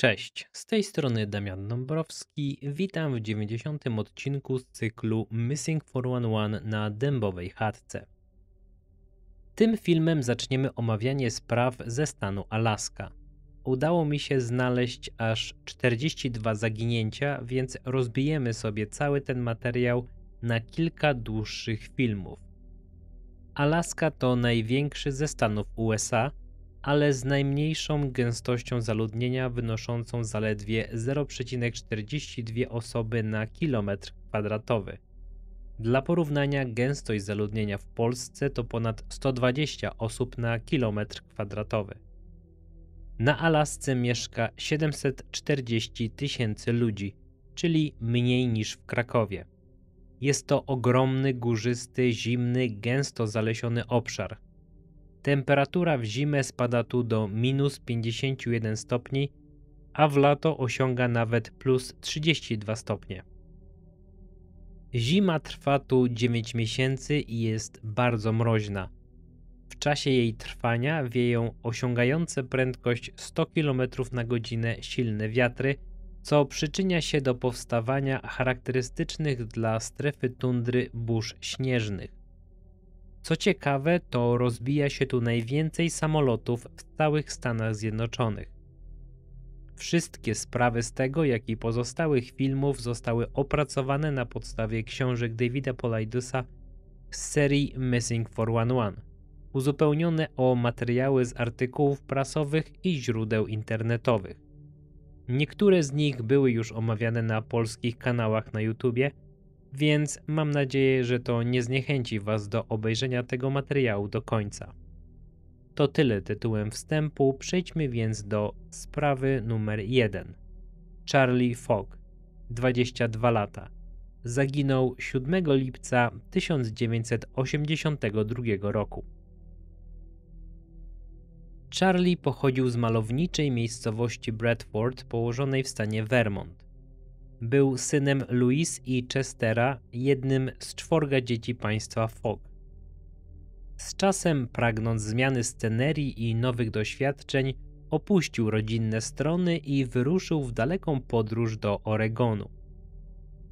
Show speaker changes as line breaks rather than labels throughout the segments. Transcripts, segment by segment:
Cześć, z tej strony Damian Dąbrowski. Witam w 90. odcinku z cyklu Missing 411 na dębowej chatce. Tym filmem zaczniemy omawianie spraw ze stanu Alaska. Udało mi się znaleźć aż 42 zaginięcia, więc rozbijemy sobie cały ten materiał na kilka dłuższych filmów. Alaska to największy ze stanów USA – ale z najmniejszą gęstością zaludnienia wynoszącą zaledwie 0,42 osoby na kilometr kwadratowy. Dla porównania gęstość zaludnienia w Polsce to ponad 120 osób na kilometr kwadratowy. Na Alasce mieszka 740 tysięcy ludzi, czyli mniej niż w Krakowie. Jest to ogromny, górzysty, zimny, gęsto zalesiony obszar – Temperatura w zimę spada tu do minus 51 stopni, a w lato osiąga nawet plus 32 stopnie. Zima trwa tu 9 miesięcy i jest bardzo mroźna. W czasie jej trwania wieją osiągające prędkość 100 km na godzinę silne wiatry, co przyczynia się do powstawania charakterystycznych dla strefy tundry burz śnieżnych. Co ciekawe, to rozbija się tu najwięcej samolotów w całych Stanach Zjednoczonych. Wszystkie sprawy z tego, jak i pozostałych filmów zostały opracowane na podstawie książek Davida Polaidusa z serii Missing 411, uzupełnione o materiały z artykułów prasowych i źródeł internetowych. Niektóre z nich były już omawiane na polskich kanałach na YouTube, więc mam nadzieję, że to nie zniechęci Was do obejrzenia tego materiału do końca. To tyle tytułem wstępu, przejdźmy więc do sprawy numer 1. Charlie Fogg, 22 lata. Zaginął 7 lipca 1982 roku. Charlie pochodził z malowniczej miejscowości Bradford położonej w stanie Vermont. Był synem Louis i Chestera, jednym z czworga dzieci państwa Fogg. Z czasem, pragnąc zmiany scenerii i nowych doświadczeń, opuścił rodzinne strony i wyruszył w daleką podróż do Oregonu.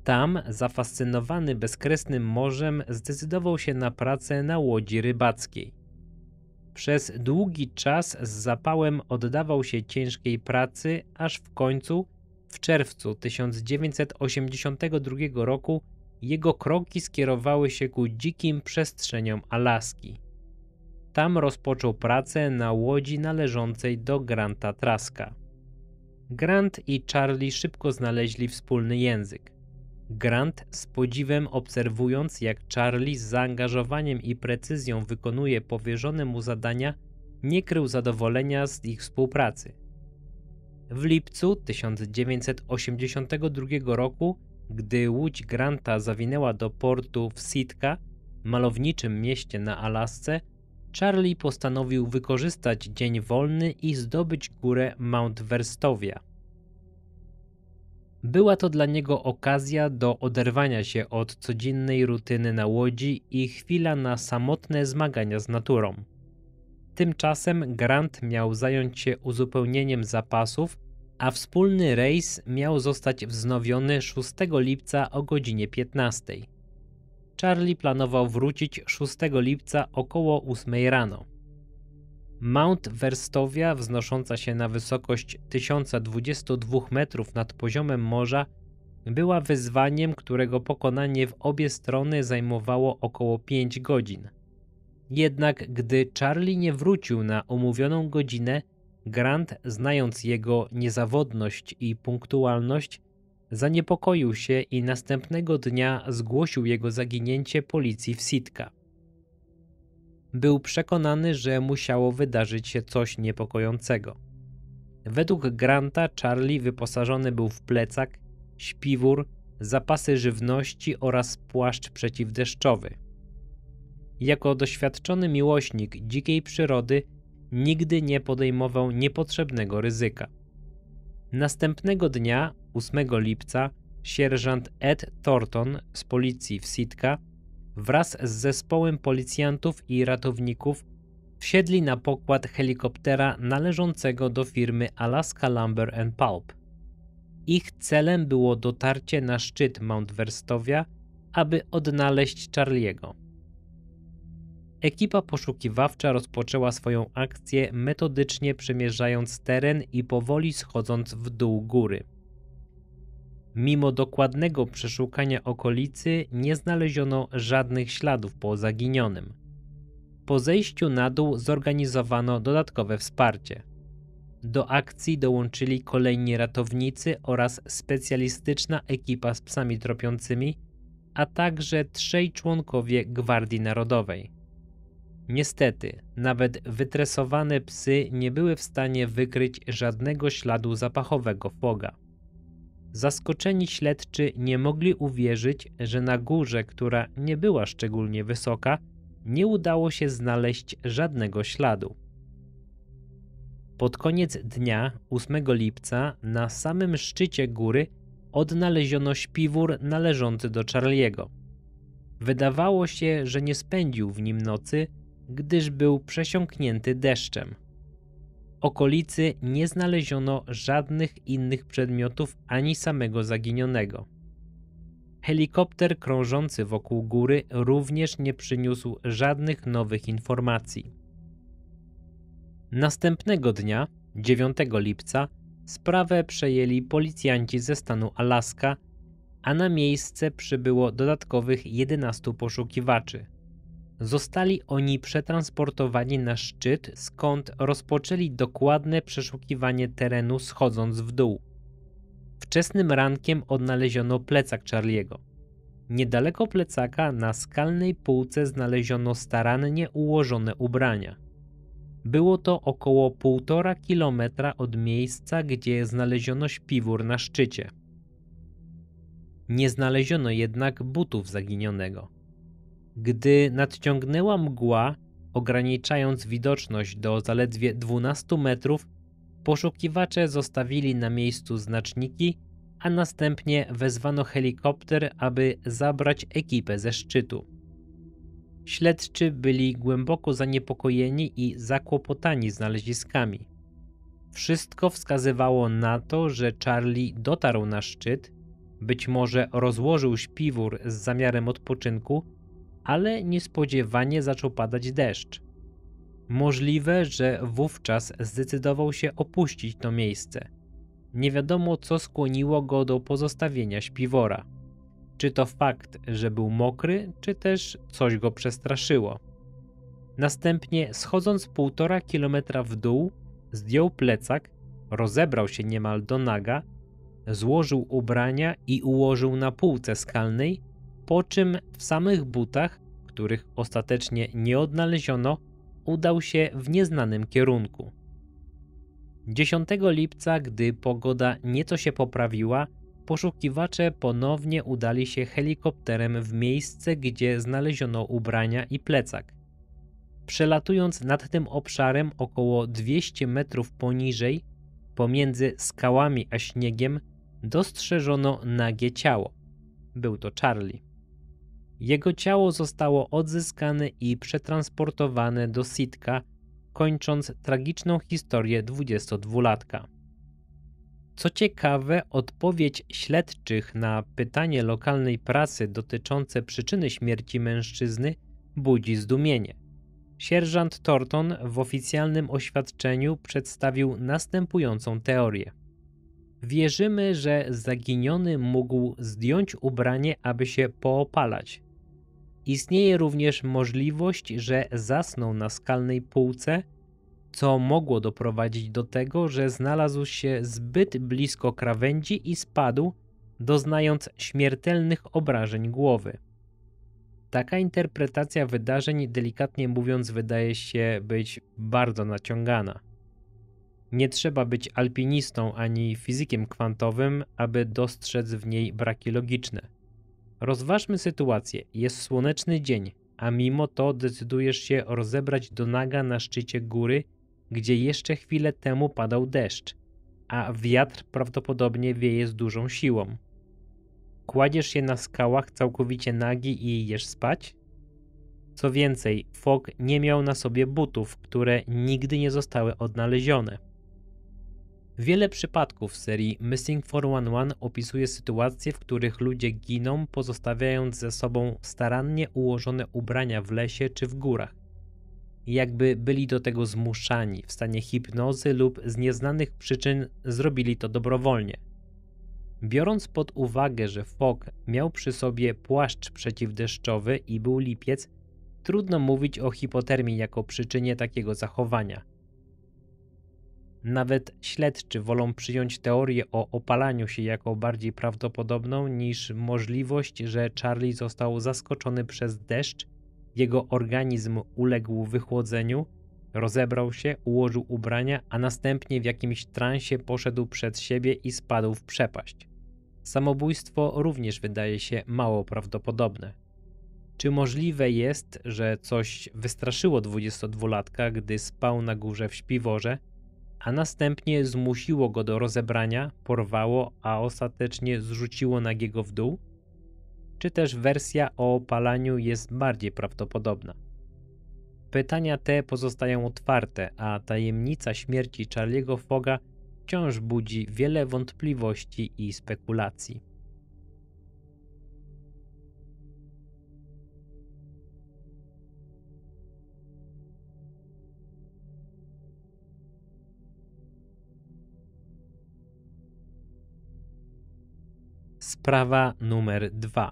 Tam, zafascynowany bezkresnym morzem, zdecydował się na pracę na łodzi rybackiej. Przez długi czas z zapałem oddawał się ciężkiej pracy, aż w końcu w czerwcu 1982 roku jego kroki skierowały się ku dzikim przestrzeniom Alaski. Tam rozpoczął pracę na łodzi należącej do Granta Traska. Grant i Charlie szybko znaleźli wspólny język. Grant z podziwem obserwując, jak Charlie z zaangażowaniem i precyzją wykonuje powierzone mu zadania, nie krył zadowolenia z ich współpracy. W lipcu 1982 roku, gdy łódź Granta zawinęła do portu w Sitka, malowniczym mieście na Alasce, Charlie postanowił wykorzystać dzień wolny i zdobyć górę Mount Verstowia. Była to dla niego okazja do oderwania się od codziennej rutyny na łodzi i chwila na samotne zmagania z naturą. Tymczasem Grant miał zająć się uzupełnieniem zapasów, a wspólny rejs miał zostać wznowiony 6 lipca o godzinie 15. Charlie planował wrócić 6 lipca około 8 rano. Mount Werstowia, wznosząca się na wysokość 1022 metrów nad poziomem morza, była wyzwaniem, którego pokonanie w obie strony zajmowało około 5 godzin. Jednak gdy Charlie nie wrócił na umówioną godzinę, Grant, znając jego niezawodność i punktualność, zaniepokoił się i następnego dnia zgłosił jego zaginięcie policji w Sitka. Był przekonany, że musiało wydarzyć się coś niepokojącego. Według Granta Charlie wyposażony był w plecak, śpiwór, zapasy żywności oraz płaszcz przeciwdeszczowy – jako doświadczony miłośnik dzikiej przyrody nigdy nie podejmował niepotrzebnego ryzyka. Następnego dnia, 8 lipca, sierżant Ed Thornton z policji w Sitka wraz z zespołem policjantów i ratowników wsiedli na pokład helikoptera należącego do firmy Alaska Lumber and Pulp. Ich celem było dotarcie na szczyt Mount Verstowia, aby odnaleźć Charliego. Ekipa poszukiwawcza rozpoczęła swoją akcję metodycznie przemierzając teren i powoli schodząc w dół góry. Mimo dokładnego przeszukania okolicy nie znaleziono żadnych śladów po zaginionym. Po zejściu na dół zorganizowano dodatkowe wsparcie. Do akcji dołączyli kolejni ratownicy oraz specjalistyczna ekipa z psami tropiącymi, a także trzej członkowie Gwardii Narodowej. Niestety, nawet wytresowane psy nie były w stanie wykryć żadnego śladu zapachowego foga. Zaskoczeni śledczy nie mogli uwierzyć, że na górze, która nie była szczególnie wysoka, nie udało się znaleźć żadnego śladu. Pod koniec dnia 8 lipca na samym szczycie góry odnaleziono śpiwór należący do Charliego. Wydawało się, że nie spędził w nim nocy, gdyż był przesiąknięty deszczem. W okolicy nie znaleziono żadnych innych przedmiotów ani samego zaginionego. Helikopter krążący wokół góry również nie przyniósł żadnych nowych informacji. Następnego dnia, 9 lipca, sprawę przejęli policjanci ze stanu Alaska, a na miejsce przybyło dodatkowych 11 poszukiwaczy – Zostali oni przetransportowani na szczyt, skąd rozpoczęli dokładne przeszukiwanie terenu schodząc w dół. Wczesnym rankiem odnaleziono plecak Charliego. Niedaleko plecaka na skalnej półce znaleziono starannie ułożone ubrania. Było to około 1,5 kilometra od miejsca, gdzie znaleziono śpiwór na szczycie. Nie znaleziono jednak butów zaginionego. Gdy nadciągnęła mgła, ograniczając widoczność do zaledwie 12 metrów, poszukiwacze zostawili na miejscu znaczniki, a następnie wezwano helikopter, aby zabrać ekipę ze szczytu. Śledczy byli głęboko zaniepokojeni i zakłopotani znaleziskami. Wszystko wskazywało na to, że Charlie dotarł na szczyt, być może rozłożył śpiwór z zamiarem odpoczynku ale niespodziewanie zaczął padać deszcz. Możliwe, że wówczas zdecydował się opuścić to miejsce. Nie wiadomo, co skłoniło go do pozostawienia śpiwora. Czy to fakt, że był mokry, czy też coś go przestraszyło. Następnie, schodząc półtora kilometra w dół, zdjął plecak, rozebrał się niemal do naga, złożył ubrania i ułożył na półce skalnej, po czym w samych butach, których ostatecznie nie odnaleziono, udał się w nieznanym kierunku. 10 lipca, gdy pogoda nieco się poprawiła, poszukiwacze ponownie udali się helikopterem w miejsce, gdzie znaleziono ubrania i plecak. Przelatując nad tym obszarem około 200 metrów poniżej, pomiędzy skałami a śniegiem, dostrzeżono nagie ciało. Był to Charlie. Jego ciało zostało odzyskane i przetransportowane do Sitka, kończąc tragiczną historię 22-latka. Co ciekawe, odpowiedź śledczych na pytanie lokalnej prasy dotyczące przyczyny śmierci mężczyzny budzi zdumienie. Sierżant Thornton w oficjalnym oświadczeniu przedstawił następującą teorię. Wierzymy, że zaginiony mógł zdjąć ubranie, aby się poopalać. Istnieje również możliwość, że zasnął na skalnej półce, co mogło doprowadzić do tego, że znalazł się zbyt blisko krawędzi i spadł, doznając śmiertelnych obrażeń głowy. Taka interpretacja wydarzeń, delikatnie mówiąc, wydaje się być bardzo naciągana. Nie trzeba być alpinistą ani fizykiem kwantowym, aby dostrzec w niej braki logiczne. Rozważmy sytuację. Jest słoneczny dzień, a mimo to decydujesz się rozebrać do naga na szczycie góry, gdzie jeszcze chwilę temu padał deszcz, a wiatr prawdopodobnie wieje z dużą siłą. Kładziesz się na skałach całkowicie nagi i idziesz spać? Co więcej, Fogg nie miał na sobie butów, które nigdy nie zostały odnalezione. Wiele przypadków serii Missing 411 opisuje sytuacje, w których ludzie giną, pozostawiając ze sobą starannie ułożone ubrania w lesie czy w górach. Jakby byli do tego zmuszani, w stanie hipnozy lub z nieznanych przyczyn zrobili to dobrowolnie. Biorąc pod uwagę, że Fogg miał przy sobie płaszcz przeciwdeszczowy i był lipiec, trudno mówić o hipotermii jako przyczynie takiego zachowania. Nawet śledczy wolą przyjąć teorię o opalaniu się jako bardziej prawdopodobną niż możliwość, że Charlie został zaskoczony przez deszcz, jego organizm uległ wychłodzeniu, rozebrał się, ułożył ubrania, a następnie w jakimś transie poszedł przed siebie i spadł w przepaść. Samobójstwo również wydaje się mało prawdopodobne. Czy możliwe jest, że coś wystraszyło 22-latka, gdy spał na górze w śpiworze, a następnie zmusiło go do rozebrania, porwało, a ostatecznie zrzuciło nagiego w dół? Czy też wersja o opalaniu jest bardziej prawdopodobna? Pytania te pozostają otwarte, a tajemnica śmierci Charlie'ego Foga wciąż budzi wiele wątpliwości i spekulacji. Sprawa numer 2.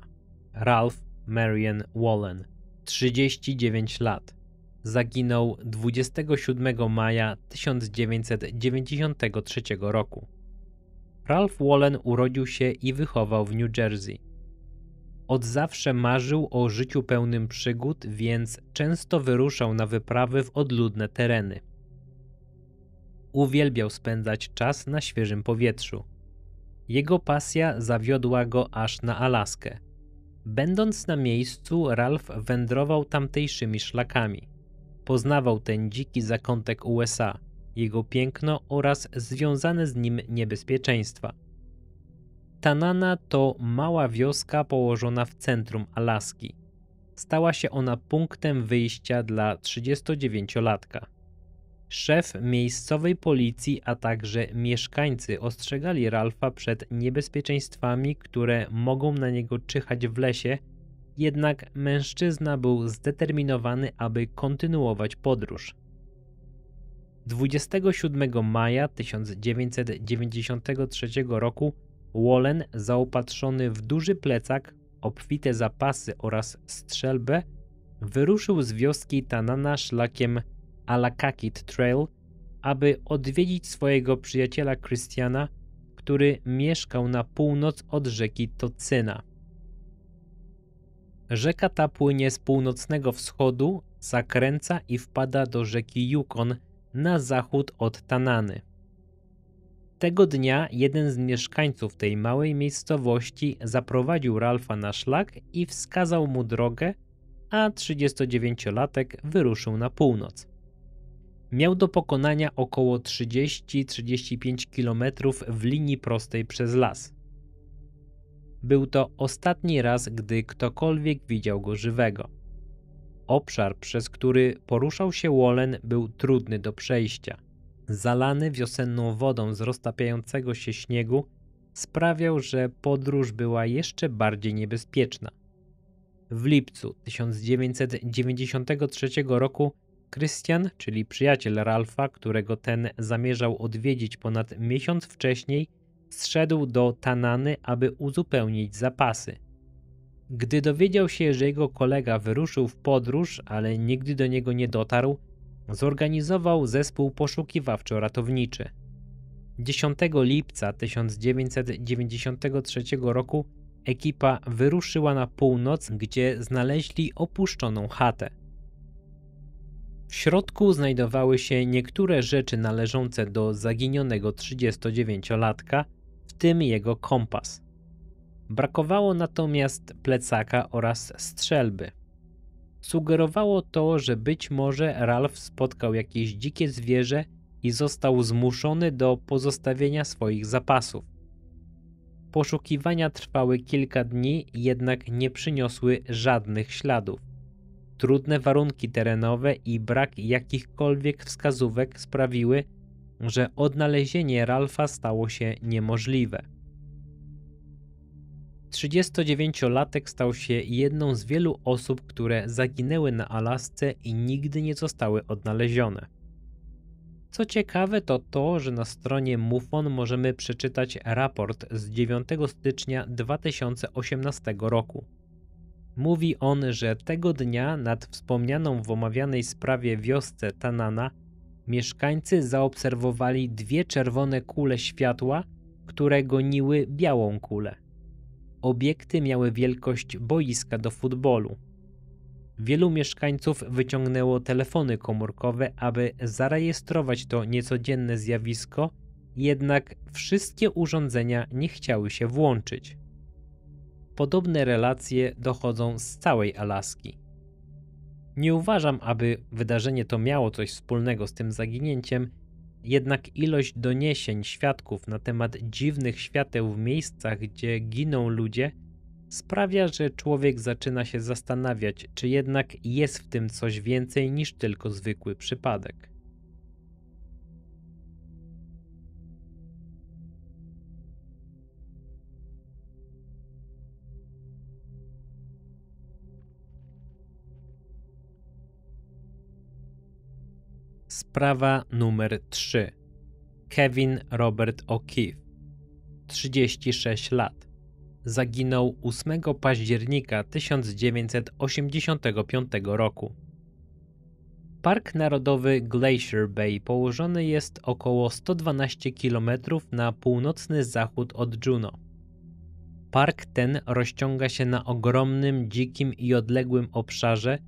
Ralph Marion Wallen, 39 lat. Zaginął 27 maja 1993 roku. Ralph Wallen urodził się i wychował w New Jersey. Od zawsze marzył o życiu pełnym przygód, więc często wyruszał na wyprawy w odludne tereny. Uwielbiał spędzać czas na świeżym powietrzu. Jego pasja zawiodła go aż na Alaskę. Będąc na miejscu, Ralph wędrował tamtejszymi szlakami. Poznawał ten dziki zakątek USA, jego piękno oraz związane z nim niebezpieczeństwa. Tanana to mała wioska położona w centrum Alaski. Stała się ona punktem wyjścia dla 39-latka. Szef miejscowej policji, a także mieszkańcy ostrzegali Ralfa przed niebezpieczeństwami, które mogą na niego czyhać w lesie, jednak mężczyzna był zdeterminowany, aby kontynuować podróż. 27 maja 1993 roku Wallen, zaopatrzony w duży plecak, obfite zapasy oraz strzelbę, wyruszył z wioski Tanana szlakiem Alakakit Trail, aby odwiedzić swojego przyjaciela Christiana, który mieszkał na północ od rzeki Tocyna. Rzeka ta płynie z północnego wschodu, zakręca i wpada do rzeki Yukon na zachód od Tanany. Tego dnia jeden z mieszkańców tej małej miejscowości zaprowadził Ralfa na szlak i wskazał mu drogę, a 39-latek wyruszył na północ miał do pokonania około 30-35 km w linii prostej przez las. Był to ostatni raz, gdy ktokolwiek widział go żywego. Obszar, przez który poruszał się Wolen, był trudny do przejścia. Zalany wiosenną wodą z roztapiającego się śniegu, sprawiał, że podróż była jeszcze bardziej niebezpieczna. W lipcu 1993 roku Christian, czyli przyjaciel Ralfa, którego ten zamierzał odwiedzić ponad miesiąc wcześniej, zszedł do Tanany, aby uzupełnić zapasy. Gdy dowiedział się, że jego kolega wyruszył w podróż, ale nigdy do niego nie dotarł, zorganizował zespół poszukiwawczo-ratowniczy. 10 lipca 1993 roku ekipa wyruszyła na północ, gdzie znaleźli opuszczoną chatę. W środku znajdowały się niektóre rzeczy należące do zaginionego 39-latka, w tym jego kompas. Brakowało natomiast plecaka oraz strzelby. Sugerowało to, że być może Ralph spotkał jakieś dzikie zwierzę i został zmuszony do pozostawienia swoich zapasów. Poszukiwania trwały kilka dni, jednak nie przyniosły żadnych śladów. Trudne warunki terenowe i brak jakichkolwiek wskazówek sprawiły, że odnalezienie Ralfa stało się niemożliwe. 39-latek stał się jedną z wielu osób, które zaginęły na Alasce i nigdy nie zostały odnalezione. Co ciekawe to to, że na stronie MUFON możemy przeczytać raport z 9 stycznia 2018 roku. Mówi on, że tego dnia nad wspomnianą w omawianej sprawie wiosce Tanana mieszkańcy zaobserwowali dwie czerwone kule światła, które goniły białą kulę. Obiekty miały wielkość boiska do futbolu. Wielu mieszkańców wyciągnęło telefony komórkowe, aby zarejestrować to niecodzienne zjawisko, jednak wszystkie urządzenia nie chciały się włączyć. Podobne relacje dochodzą z całej Alaski. Nie uważam, aby wydarzenie to miało coś wspólnego z tym zaginięciem, jednak ilość doniesień świadków na temat dziwnych świateł w miejscach, gdzie giną ludzie, sprawia, że człowiek zaczyna się zastanawiać, czy jednak jest w tym coś więcej niż tylko zwykły przypadek. Sprawa numer 3. Kevin Robert O'Keefe, 36 lat. Zaginął 8 października 1985 roku. Park Narodowy Glacier Bay położony jest około 112 km na północny zachód od Juno. Park ten rozciąga się na ogromnym, dzikim i odległym obszarze,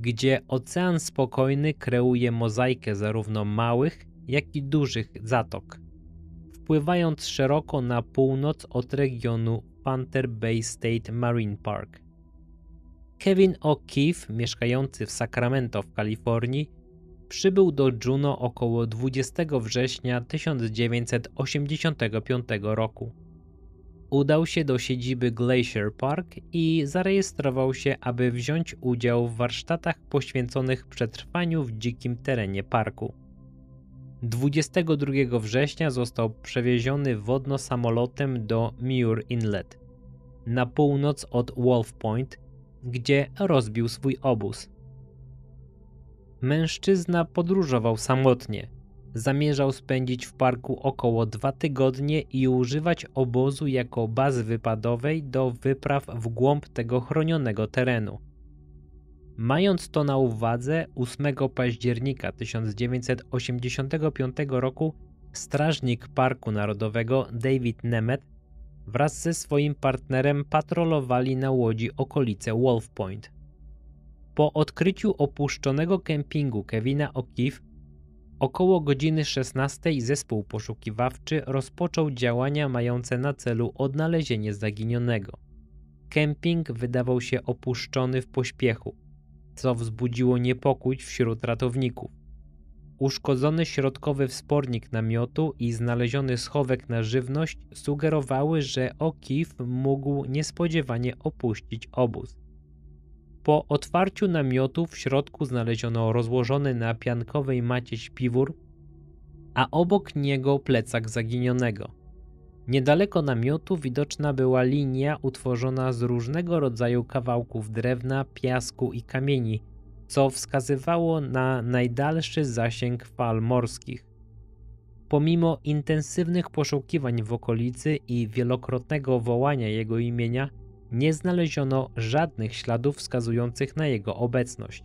gdzie Ocean Spokojny kreuje mozaikę zarówno małych, jak i dużych zatok, wpływając szeroko na północ od regionu Panther Bay State Marine Park. Kevin O'Keefe, mieszkający w Sacramento w Kalifornii, przybył do Juno około 20 września 1985 roku udał się do siedziby Glacier Park i zarejestrował się, aby wziąć udział w warsztatach poświęconych przetrwaniu w dzikim terenie parku. 22 września został przewieziony wodno samolotem do Muir Inlet na północ od Wolf Point, gdzie rozbił swój obóz. Mężczyzna podróżował samotnie – Zamierzał spędzić w parku około dwa tygodnie i używać obozu jako bazy wypadowej do wypraw w głąb tego chronionego terenu. Mając to na uwadze, 8 października 1985 roku strażnik Parku Narodowego David Nemeth wraz ze swoim partnerem patrolowali na łodzi okolice Wolf Point. Po odkryciu opuszczonego kempingu Kevina O'Keefe Około godziny 16 zespół poszukiwawczy rozpoczął działania mające na celu odnalezienie zaginionego. Kemping wydawał się opuszczony w pośpiechu, co wzbudziło niepokój wśród ratowników. Uszkodzony środkowy wspornik namiotu i znaleziony schowek na żywność sugerowały, że O'Keefe mógł niespodziewanie opuścić obóz. Po otwarciu namiotu w środku znaleziono rozłożony na piankowej macie śpiwór, a obok niego plecak zaginionego. Niedaleko namiotu widoczna była linia utworzona z różnego rodzaju kawałków drewna, piasku i kamieni, co wskazywało na najdalszy zasięg fal morskich. Pomimo intensywnych poszukiwań w okolicy i wielokrotnego wołania jego imienia, nie znaleziono żadnych śladów wskazujących na jego obecność.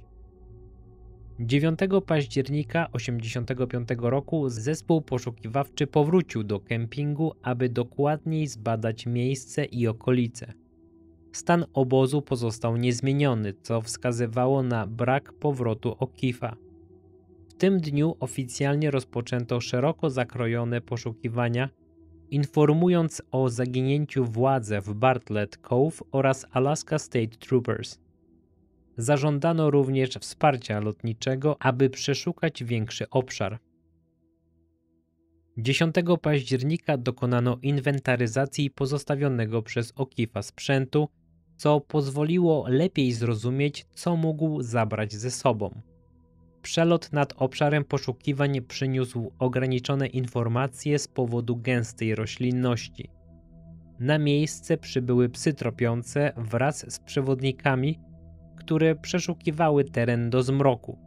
9 października 1985 roku zespół poszukiwawczy powrócił do kempingu, aby dokładniej zbadać miejsce i okolice. Stan obozu pozostał niezmieniony, co wskazywało na brak powrotu Okifa. W tym dniu oficjalnie rozpoczęto szeroko zakrojone poszukiwania – informując o zaginięciu władze w Bartlett Cove oraz Alaska State Troopers. Zażądano również wsparcia lotniczego, aby przeszukać większy obszar. 10 października dokonano inwentaryzacji pozostawionego przez Okifa sprzętu, co pozwoliło lepiej zrozumieć, co mógł zabrać ze sobą. Przelot nad obszarem poszukiwań przyniósł ograniczone informacje z powodu gęstej roślinności. Na miejsce przybyły psy tropiące wraz z przewodnikami, które przeszukiwały teren do zmroku.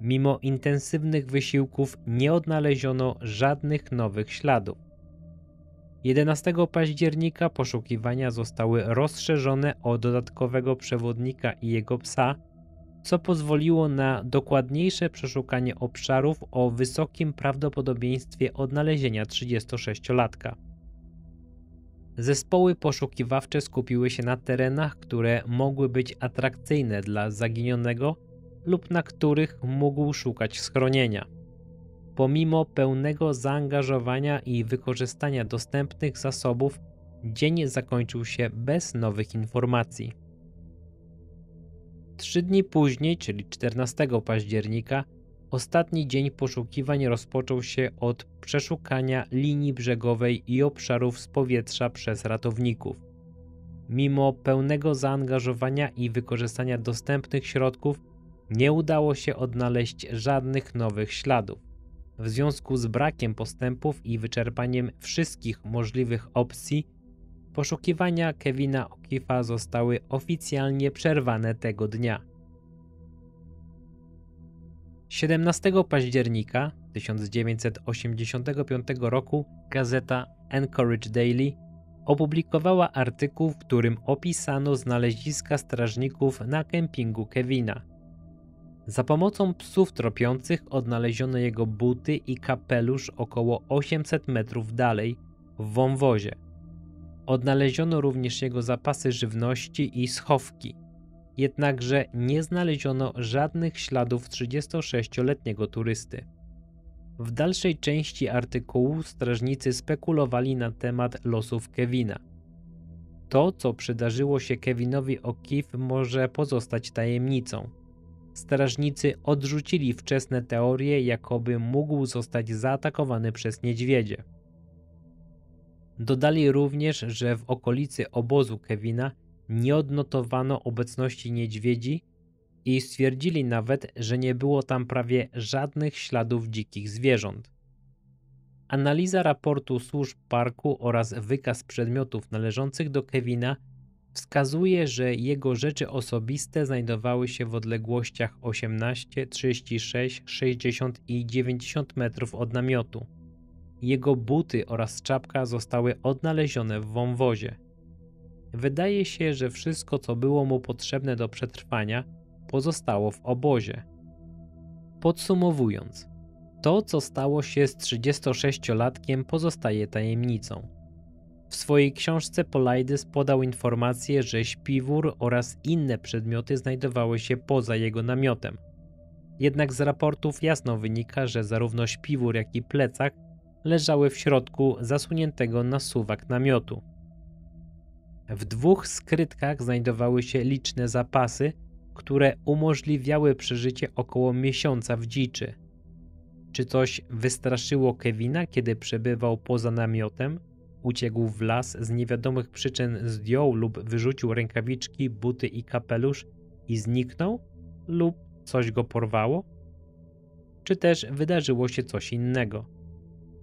Mimo intensywnych wysiłków nie odnaleziono żadnych nowych śladów. 11 października poszukiwania zostały rozszerzone o dodatkowego przewodnika i jego psa – co pozwoliło na dokładniejsze przeszukanie obszarów o wysokim prawdopodobieństwie odnalezienia 36-latka. Zespoły poszukiwawcze skupiły się na terenach, które mogły być atrakcyjne dla zaginionego lub na których mógł szukać schronienia. Pomimo pełnego zaangażowania i wykorzystania dostępnych zasobów, dzień zakończył się bez nowych informacji. Trzy dni później, czyli 14 października, ostatni dzień poszukiwań rozpoczął się od przeszukania linii brzegowej i obszarów z powietrza przez ratowników. Mimo pełnego zaangażowania i wykorzystania dostępnych środków, nie udało się odnaleźć żadnych nowych śladów. W związku z brakiem postępów i wyczerpaniem wszystkich możliwych opcji, Poszukiwania Kevina O'Keefe'a zostały oficjalnie przerwane tego dnia. 17 października 1985 roku gazeta Anchorage Daily opublikowała artykuł, w którym opisano znaleziska strażników na kempingu Kevina. Za pomocą psów tropiących odnaleziono jego buty i kapelusz około 800 metrów dalej, w wąwozie. Odnaleziono również jego zapasy żywności i schowki. Jednakże nie znaleziono żadnych śladów 36-letniego turysty. W dalszej części artykułu strażnicy spekulowali na temat losów Kevina. To, co przydarzyło się Kevinowi O'Keefe, może pozostać tajemnicą. Strażnicy odrzucili wczesne teorie, jakoby mógł zostać zaatakowany przez niedźwiedzie. Dodali również, że w okolicy obozu Kevina nie odnotowano obecności niedźwiedzi i stwierdzili nawet, że nie było tam prawie żadnych śladów dzikich zwierząt. Analiza raportu służb parku oraz wykaz przedmiotów należących do Kevina wskazuje, że jego rzeczy osobiste znajdowały się w odległościach 18, 36, 60 i 90 metrów od namiotu. Jego buty oraz czapka zostały odnalezione w wąwozie. Wydaje się, że wszystko, co było mu potrzebne do przetrwania, pozostało w obozie. Podsumowując, to, co stało się z 36-latkiem, pozostaje tajemnicą. W swojej książce Polaidys podał informację, że śpiwór oraz inne przedmioty znajdowały się poza jego namiotem. Jednak z raportów jasno wynika, że zarówno śpiwór, jak i plecak leżały w środku zasuniętego na suwak namiotu. W dwóch skrytkach znajdowały się liczne zapasy, które umożliwiały przeżycie około miesiąca w dziczy. Czy coś wystraszyło Kevina, kiedy przebywał poza namiotem? Uciekł w las, z niewiadomych przyczyn zdjął lub wyrzucił rękawiczki, buty i kapelusz i zniknął? Lub coś go porwało? Czy też wydarzyło się coś innego?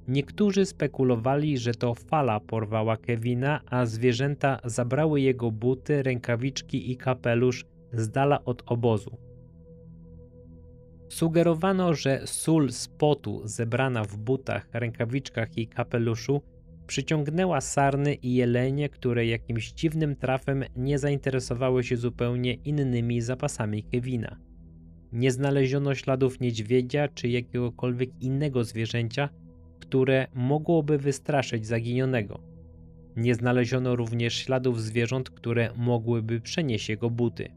Niektórzy spekulowali, że to fala porwała Kevina, a zwierzęta zabrały jego buty, rękawiczki i kapelusz z dala od obozu. Sugerowano, że sól z potu zebrana w butach, rękawiczkach i kapeluszu przyciągnęła sarny i jelenie, które jakimś dziwnym trafem nie zainteresowały się zupełnie innymi zapasami Kevina. Nie znaleziono śladów niedźwiedzia czy jakiegokolwiek innego zwierzęcia – które mogłoby wystraszyć zaginionego. Nie znaleziono również śladów zwierząt, które mogłyby przenieść jego buty.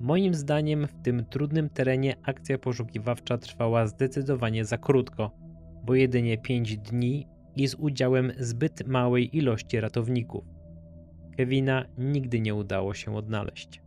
Moim zdaniem w tym trudnym terenie akcja poszukiwawcza trwała zdecydowanie za krótko, bo jedynie 5 dni i z udziałem zbyt małej ilości ratowników. Kevina nigdy nie udało się odnaleźć.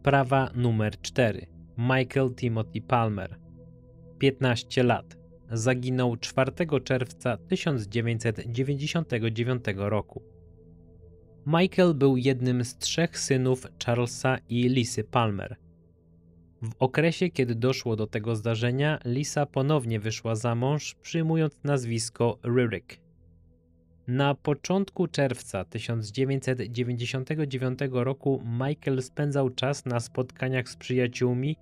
Sprawa numer 4. Michael Timothy Palmer. 15 lat. Zaginął 4 czerwca 1999 roku. Michael był jednym z trzech synów Charlesa i Lisy Palmer. W okresie, kiedy doszło do tego zdarzenia, Lisa ponownie wyszła za mąż, przyjmując nazwisko Ryrick. Na początku czerwca 1999 roku Michael spędzał czas na spotkaniach z przyjaciółmi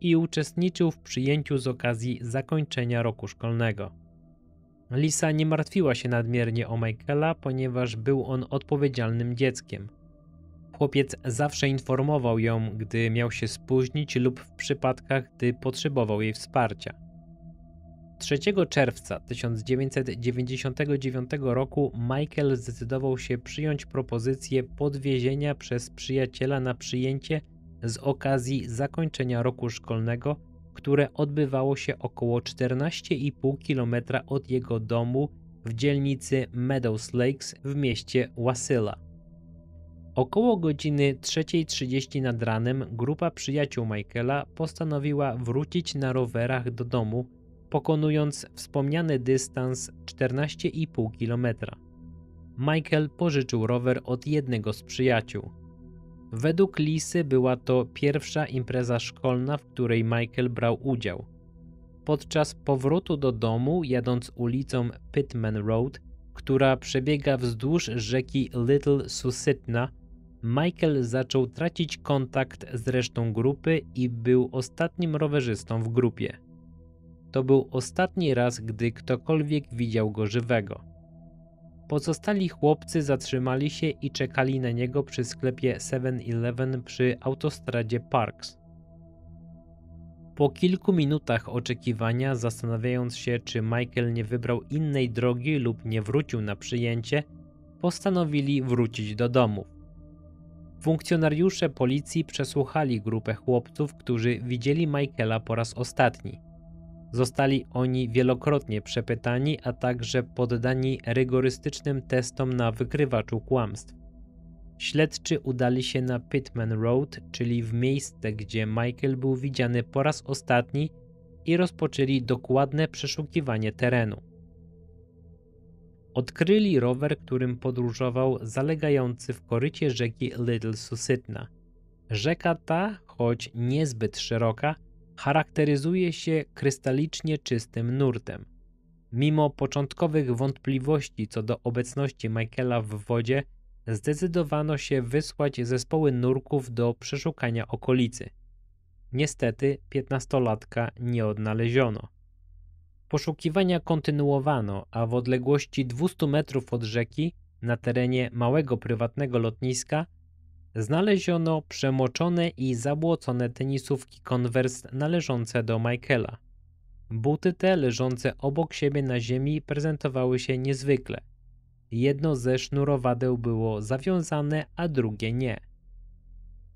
i uczestniczył w przyjęciu z okazji zakończenia roku szkolnego. Lisa nie martwiła się nadmiernie o Michaela, ponieważ był on odpowiedzialnym dzieckiem. Chłopiec zawsze informował ją, gdy miał się spóźnić lub w przypadkach, gdy potrzebował jej wsparcia. 3 czerwca 1999 roku Michael zdecydował się przyjąć propozycję podwiezienia przez przyjaciela na przyjęcie z okazji zakończenia roku szkolnego, które odbywało się około 14,5 km od jego domu w dzielnicy Meadows Lakes w mieście Wasilla. Około godziny 3.30 nad ranem grupa przyjaciół Michaela postanowiła wrócić na rowerach do domu, pokonując wspomniany dystans 14,5 km. Michael pożyczył rower od jednego z przyjaciół. Według Lisy była to pierwsza impreza szkolna, w której Michael brał udział. Podczas powrotu do domu, jadąc ulicą Pittman Road, która przebiega wzdłuż rzeki Little Susitna, Michael zaczął tracić kontakt z resztą grupy i był ostatnim rowerzystą w grupie. To był ostatni raz, gdy ktokolwiek widział go żywego. Pozostali chłopcy zatrzymali się i czekali na niego przy sklepie 7-Eleven przy autostradzie Parks. Po kilku minutach oczekiwania, zastanawiając się, czy Michael nie wybrał innej drogi lub nie wrócił na przyjęcie, postanowili wrócić do domów. Funkcjonariusze policji przesłuchali grupę chłopców, którzy widzieli Michaela po raz ostatni. Zostali oni wielokrotnie przepytani, a także poddani rygorystycznym testom na wykrywaczu kłamstw. Śledczy udali się na Pitman Road, czyli w miejsce, gdzie Michael był widziany po raz ostatni i rozpoczęli dokładne przeszukiwanie terenu. Odkryli rower, którym podróżował zalegający w korycie rzeki Little Susitna. Rzeka ta, choć niezbyt szeroka, charakteryzuje się krystalicznie czystym nurtem. Mimo początkowych wątpliwości co do obecności Michaela w wodzie, zdecydowano się wysłać zespoły nurków do przeszukania okolicy. Niestety, piętnastolatka nie odnaleziono. Poszukiwania kontynuowano, a w odległości 200 metrów od rzeki, na terenie małego prywatnego lotniska, znaleziono przemoczone i zabłocone tenisówki Converse należące do Michaela. Buty te leżące obok siebie na ziemi prezentowały się niezwykle. Jedno ze sznurowadeł było zawiązane, a drugie nie.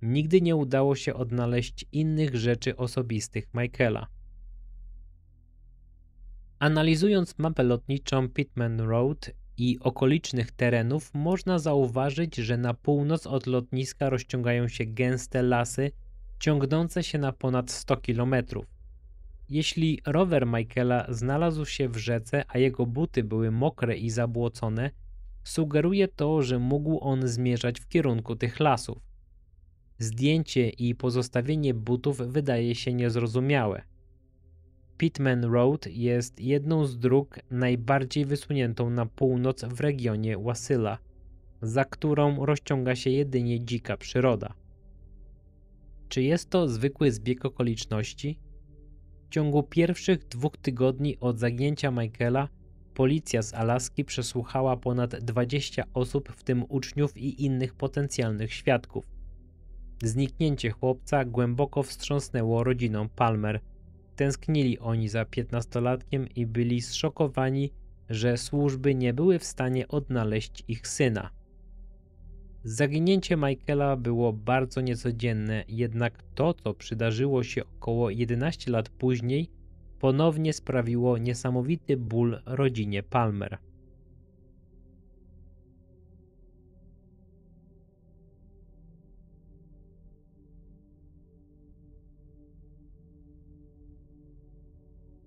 Nigdy nie udało się odnaleźć innych rzeczy osobistych Michaela. Analizując mapę lotniczą Pitman Road i okolicznych terenów można zauważyć, że na północ od lotniska rozciągają się gęste lasy ciągnące się na ponad 100 km. Jeśli rower Michaela znalazł się w rzece, a jego buty były mokre i zabłocone, sugeruje to, że mógł on zmierzać w kierunku tych lasów. Zdjęcie i pozostawienie butów wydaje się niezrozumiałe. Pittman Road jest jedną z dróg najbardziej wysuniętą na północ w regionie Wasilla, za którą rozciąga się jedynie dzika przyroda. Czy jest to zwykły zbieg okoliczności? W ciągu pierwszych dwóch tygodni od zagnięcia Michaela policja z Alaski przesłuchała ponad 20 osób, w tym uczniów i innych potencjalnych świadków. Zniknięcie chłopca głęboko wstrząsnęło rodziną Palmer – Tęsknili oni za piętnastolatkiem i byli zszokowani, że służby nie były w stanie odnaleźć ich syna. Zaginięcie Michaela było bardzo niecodzienne, jednak to, co przydarzyło się około 11 lat później, ponownie sprawiło niesamowity ból rodzinie Palmer.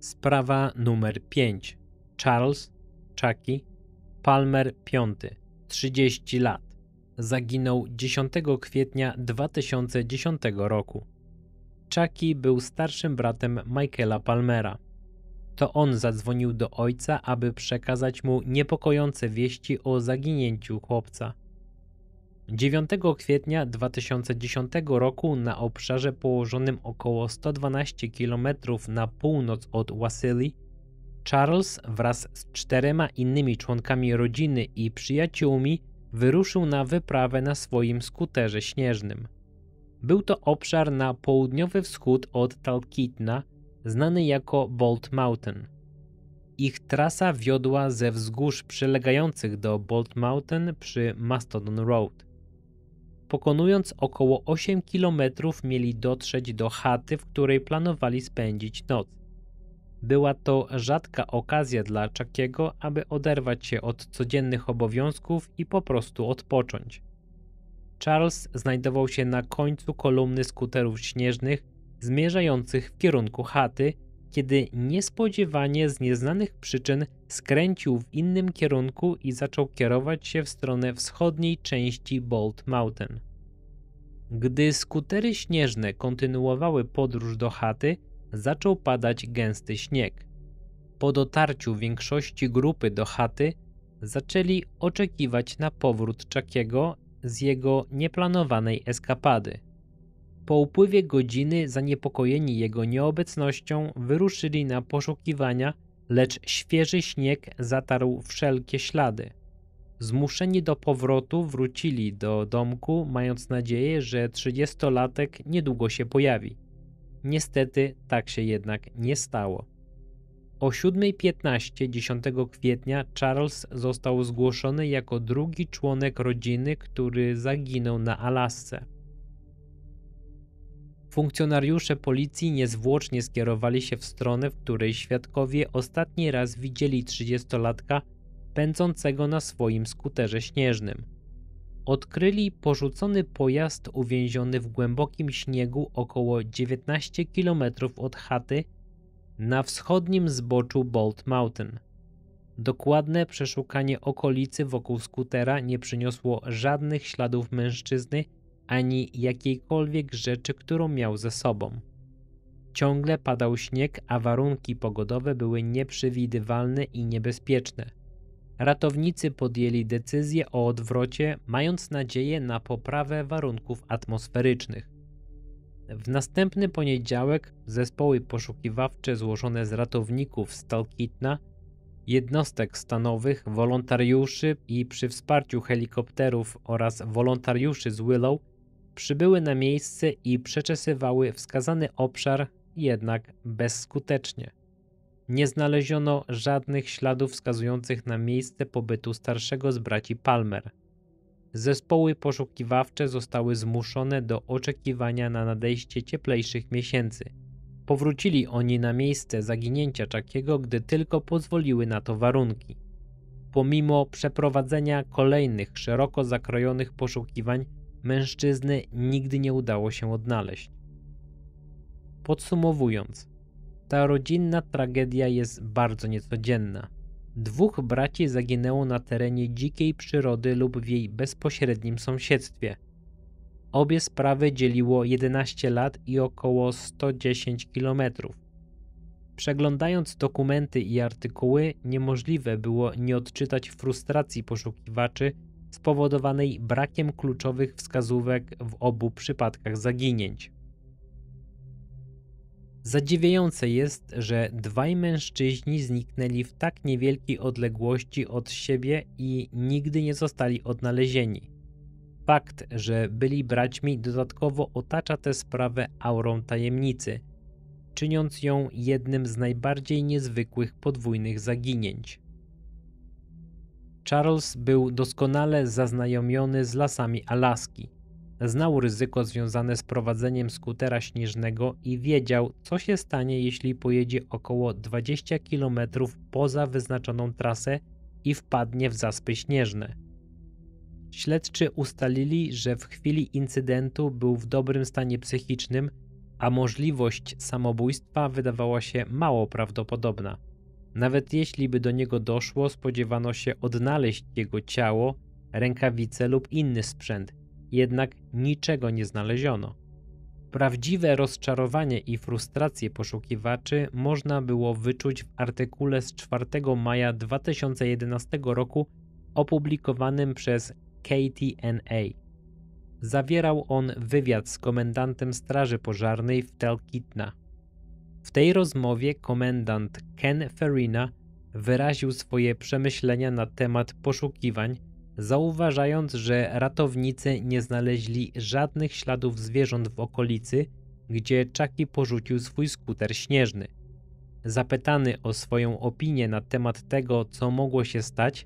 Sprawa numer 5. Charles Chucky Palmer V, 30 lat. Zaginął 10 kwietnia 2010 roku. Chucky był starszym bratem Michaela Palmera. To on zadzwonił do ojca, aby przekazać mu niepokojące wieści o zaginięciu chłopca. 9 kwietnia 2010 roku na obszarze położonym około 112 km na północ od Wasyli, Charles wraz z czterema innymi członkami rodziny i przyjaciółmi wyruszył na wyprawę na swoim skuterze śnieżnym. Był to obszar na południowy wschód od Talkitna, znany jako Bolt Mountain. Ich trasa wiodła ze wzgórz przylegających do Bolt Mountain przy Mastodon Road pokonując około 8 km mieli dotrzeć do chaty, w której planowali spędzić noc. Była to rzadka okazja dla Czakiego, aby oderwać się od codziennych obowiązków i po prostu odpocząć. Charles znajdował się na końcu kolumny skuterów śnieżnych zmierzających w kierunku chaty, kiedy niespodziewanie z nieznanych przyczyn skręcił w innym kierunku i zaczął kierować się w stronę wschodniej części Bolt Mountain. Gdy skutery śnieżne kontynuowały podróż do chaty, zaczął padać gęsty śnieg. Po dotarciu większości grupy do chaty, zaczęli oczekiwać na powrót Chuckiego z jego nieplanowanej eskapady. Po upływie godziny, zaniepokojeni jego nieobecnością, wyruszyli na poszukiwania lecz świeży śnieg zatarł wszelkie ślady. Zmuszeni do powrotu wrócili do domku, mając nadzieję, że trzydziestolatek niedługo się pojawi. Niestety tak się jednak nie stało. O 7.15 10 kwietnia Charles został zgłoszony jako drugi członek rodziny, który zaginął na Alasce. Funkcjonariusze policji niezwłocznie skierowali się w stronę, w której świadkowie ostatni raz widzieli 30-latka pędzącego na swoim skuterze śnieżnym. Odkryli porzucony pojazd uwięziony w głębokim śniegu około 19 km od chaty na wschodnim zboczu Bolt Mountain. Dokładne przeszukanie okolicy wokół skutera nie przyniosło żadnych śladów mężczyzny, ani jakiejkolwiek rzeczy, którą miał ze sobą. Ciągle padał śnieg, a warunki pogodowe były nieprzewidywalne i niebezpieczne. Ratownicy podjęli decyzję o odwrocie, mając nadzieję na poprawę warunków atmosferycznych. W następny poniedziałek zespoły poszukiwawcze złożone z ratowników stalkitna, jednostek stanowych, wolontariuszy i przy wsparciu helikopterów oraz wolontariuszy z Willow – przybyły na miejsce i przeczesywały wskazany obszar, jednak bezskutecznie. Nie znaleziono żadnych śladów wskazujących na miejsce pobytu starszego z braci Palmer. Zespoły poszukiwawcze zostały zmuszone do oczekiwania na nadejście cieplejszych miesięcy. Powrócili oni na miejsce zaginięcia Czakiego, gdy tylko pozwoliły na to warunki pomimo przeprowadzenia kolejnych szeroko zakrojonych poszukiwań, mężczyzny nigdy nie udało się odnaleźć. Podsumowując, ta rodzinna tragedia jest bardzo niecodzienna. Dwóch braci zaginęło na terenie dzikiej przyrody lub w jej bezpośrednim sąsiedztwie. Obie sprawy dzieliło 11 lat i około 110 kilometrów. Przeglądając dokumenty i artykuły, niemożliwe było nie odczytać frustracji poszukiwaczy spowodowanej brakiem kluczowych wskazówek w obu przypadkach zaginięć. Zadziwiające jest, że dwaj mężczyźni zniknęli w tak niewielkiej odległości od siebie i nigdy nie zostali odnalezieni. Fakt, że byli braćmi, dodatkowo otacza tę sprawę aurą tajemnicy, czyniąc ją jednym z najbardziej niezwykłych podwójnych zaginięć. Charles był doskonale zaznajomiony z lasami Alaski. Znał ryzyko związane z prowadzeniem skutera śnieżnego i wiedział, co się stanie, jeśli pojedzie około 20 km poza wyznaczoną trasę i wpadnie w zaspy śnieżne. Śledczy ustalili, że w chwili incydentu był w dobrym stanie psychicznym, a możliwość samobójstwa wydawała się mało prawdopodobna. Nawet jeśli by do niego doszło, spodziewano się odnaleźć jego ciało, rękawice lub inny sprzęt, jednak niczego nie znaleziono. Prawdziwe rozczarowanie i frustrację poszukiwaczy można było wyczuć w artykule z 4 maja 2011 roku opublikowanym przez KTNA. Zawierał on wywiad z komendantem Straży Pożarnej w Telkitna. W tej rozmowie komendant Ken Ferina wyraził swoje przemyślenia na temat poszukiwań, zauważając, że ratownicy nie znaleźli żadnych śladów zwierząt w okolicy, gdzie Chucky porzucił swój skuter śnieżny. Zapytany o swoją opinię na temat tego, co mogło się stać,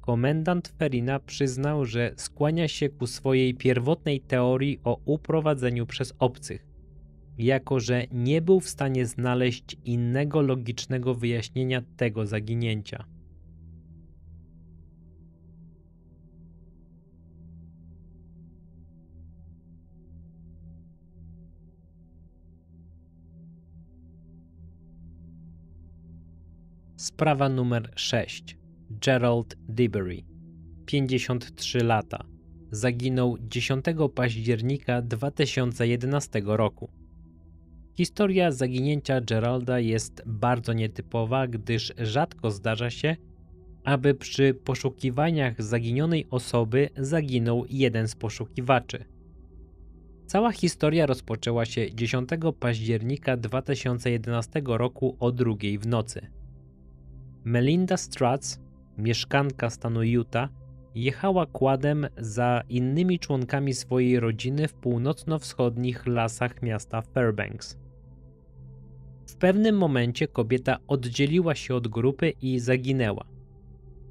komendant Ferina przyznał, że skłania się ku swojej pierwotnej teorii o uprowadzeniu przez obcych jako że nie był w stanie znaleźć innego logicznego wyjaśnienia tego zaginięcia. Sprawa numer 6. Gerald Debury, 53 lata. Zaginął 10 października 2011 roku. Historia zaginięcia Geralda jest bardzo nietypowa, gdyż rzadko zdarza się, aby przy poszukiwaniach zaginionej osoby zaginął jeden z poszukiwaczy. Cała historia rozpoczęła się 10 października 2011 roku o drugiej w nocy. Melinda Stratz, mieszkanka stanu Utah, jechała kładem za innymi członkami swojej rodziny w północno-wschodnich lasach miasta Fairbanks pewnym momencie kobieta oddzieliła się od grupy i zaginęła.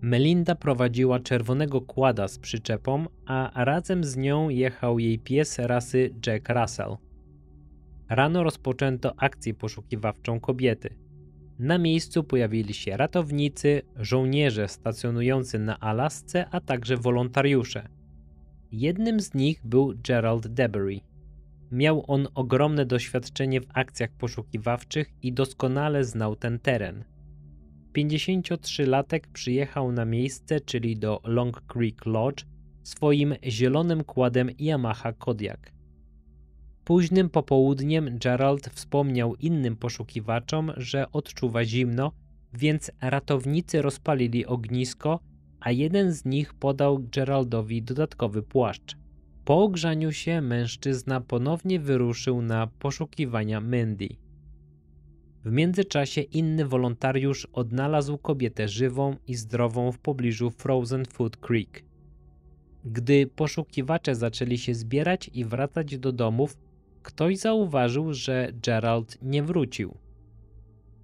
Melinda prowadziła czerwonego kłada z przyczepą, a razem z nią jechał jej pies rasy Jack Russell. Rano rozpoczęto akcję poszukiwawczą kobiety. Na miejscu pojawili się ratownicy, żołnierze stacjonujący na Alasce, a także wolontariusze. Jednym z nich był Gerald Debery. Miał on ogromne doświadczenie w akcjach poszukiwawczych i doskonale znał ten teren. 53-latek przyjechał na miejsce, czyli do Long Creek Lodge, swoim zielonym kładem Yamaha Kodiak. Późnym popołudniem Gerald wspomniał innym poszukiwaczom, że odczuwa zimno, więc ratownicy rozpalili ognisko, a jeden z nich podał Geraldowi dodatkowy płaszcz. Po ogrzaniu się mężczyzna ponownie wyruszył na poszukiwania Mandy. W międzyczasie inny wolontariusz odnalazł kobietę żywą i zdrową w pobliżu Frozen Food Creek. Gdy poszukiwacze zaczęli się zbierać i wracać do domów, ktoś zauważył, że Gerald nie wrócił.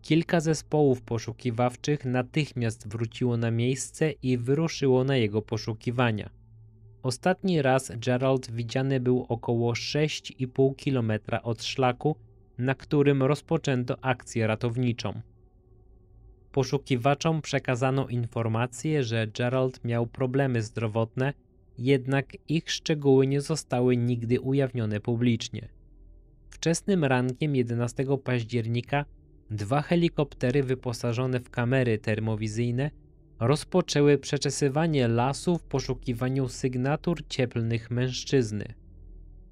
Kilka zespołów poszukiwawczych natychmiast wróciło na miejsce i wyruszyło na jego poszukiwania. Ostatni raz Gerald widziany był około 6,5 km od szlaku, na którym rozpoczęto akcję ratowniczą. Poszukiwaczom przekazano informację, że Gerald miał problemy zdrowotne, jednak ich szczegóły nie zostały nigdy ujawnione publicznie. Wczesnym rankiem 11 października dwa helikoptery wyposażone w kamery termowizyjne – rozpoczęły przeczesywanie lasu w poszukiwaniu sygnatur cieplnych mężczyzny.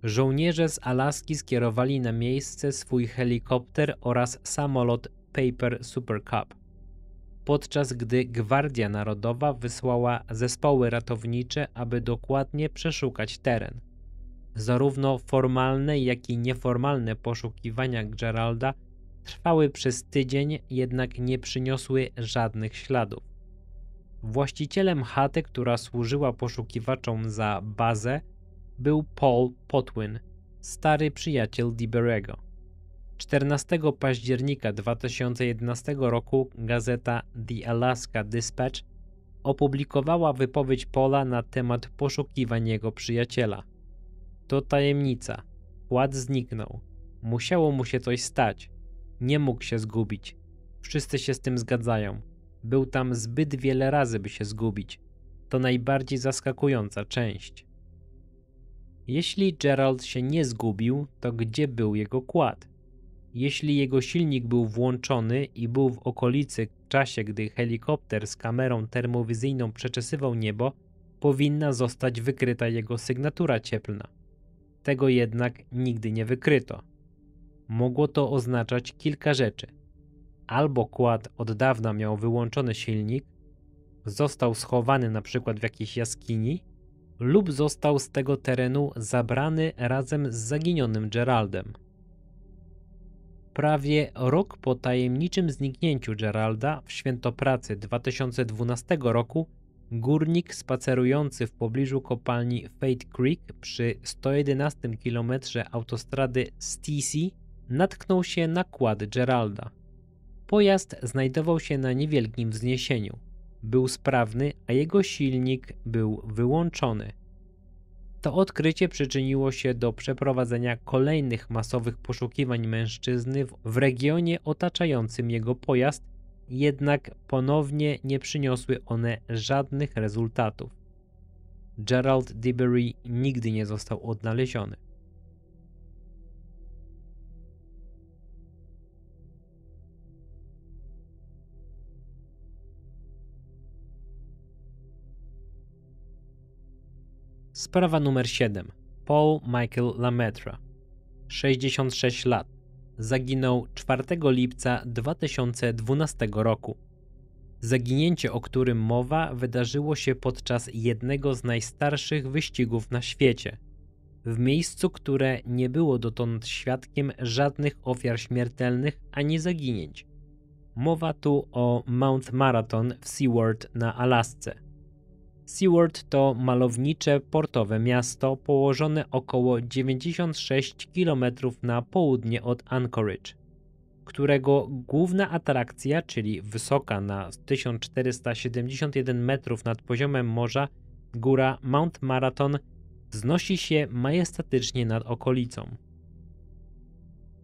Żołnierze z Alaski skierowali na miejsce swój helikopter oraz samolot Paper Super Cup, podczas gdy Gwardia Narodowa wysłała zespoły ratownicze, aby dokładnie przeszukać teren. Zarówno formalne, jak i nieformalne poszukiwania Geralda trwały przez tydzień, jednak nie przyniosły żadnych śladów. Właścicielem chaty, która służyła poszukiwaczom za bazę, był Paul Potwin, stary przyjaciel DiBerego. 14 października 2011 roku gazeta The Alaska Dispatch opublikowała wypowiedź Paula na temat poszukiwań jego przyjaciela. To tajemnica. Kład zniknął. Musiało mu się coś stać. Nie mógł się zgubić. Wszyscy się z tym zgadzają. Był tam zbyt wiele razy, by się zgubić. To najbardziej zaskakująca część. Jeśli Gerald się nie zgubił, to gdzie był jego kład? Jeśli jego silnik był włączony i był w okolicy w czasie, gdy helikopter z kamerą termowizyjną przeczesywał niebo, powinna zostać wykryta jego sygnatura cieplna. Tego jednak nigdy nie wykryto. Mogło to oznaczać kilka rzeczy – albo kład od dawna miał wyłączony silnik, został schowany na przykład w jakiejś jaskini, lub został z tego terenu zabrany razem z zaginionym Geraldem. Prawie rok po tajemniczym zniknięciu Geralda w święto pracy 2012 roku górnik spacerujący w pobliżu kopalni Fate Creek przy 111 km autostrady Steecy natknął się na kład Geralda. Pojazd znajdował się na niewielkim wzniesieniu. Był sprawny, a jego silnik był wyłączony. To odkrycie przyczyniło się do przeprowadzenia kolejnych masowych poszukiwań mężczyzny w regionie otaczającym jego pojazd, jednak ponownie nie przyniosły one żadnych rezultatów. Gerald Debury nigdy nie został odnaleziony. Sprawa numer 7. Paul Michael Lametra, 66 lat. Zaginął 4 lipca 2012 roku. Zaginięcie, o którym mowa, wydarzyło się podczas jednego z najstarszych wyścigów na świecie. W miejscu, które nie było dotąd świadkiem żadnych ofiar śmiertelnych ani zaginięć. Mowa tu o Mount Marathon w Seward na Alasce. Seward to malownicze portowe miasto położone około 96 km na południe od Anchorage, którego główna atrakcja, czyli wysoka na 1471 metrów nad poziomem morza, góra Mount Marathon wznosi się majestatycznie nad okolicą.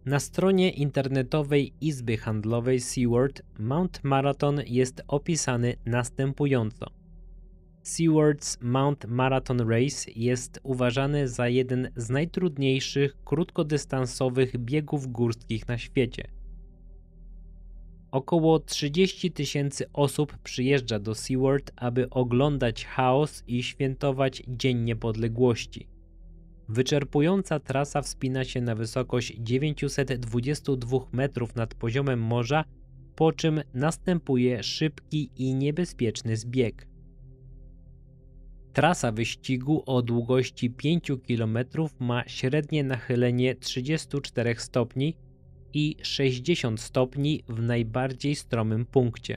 Na stronie internetowej Izby Handlowej Seward Mount Marathon jest opisany następująco. Seawards Mount Marathon Race jest uważany za jeden z najtrudniejszych krótkodystansowych biegów górskich na świecie. Około 30 tysięcy osób przyjeżdża do Seward, aby oglądać chaos i świętować Dzień Niepodległości. Wyczerpująca trasa wspina się na wysokość 922 metrów nad poziomem morza, po czym następuje szybki i niebezpieczny zbieg. Trasa wyścigu o długości 5 km ma średnie nachylenie 34 stopni i 60 stopni w najbardziej stromym punkcie.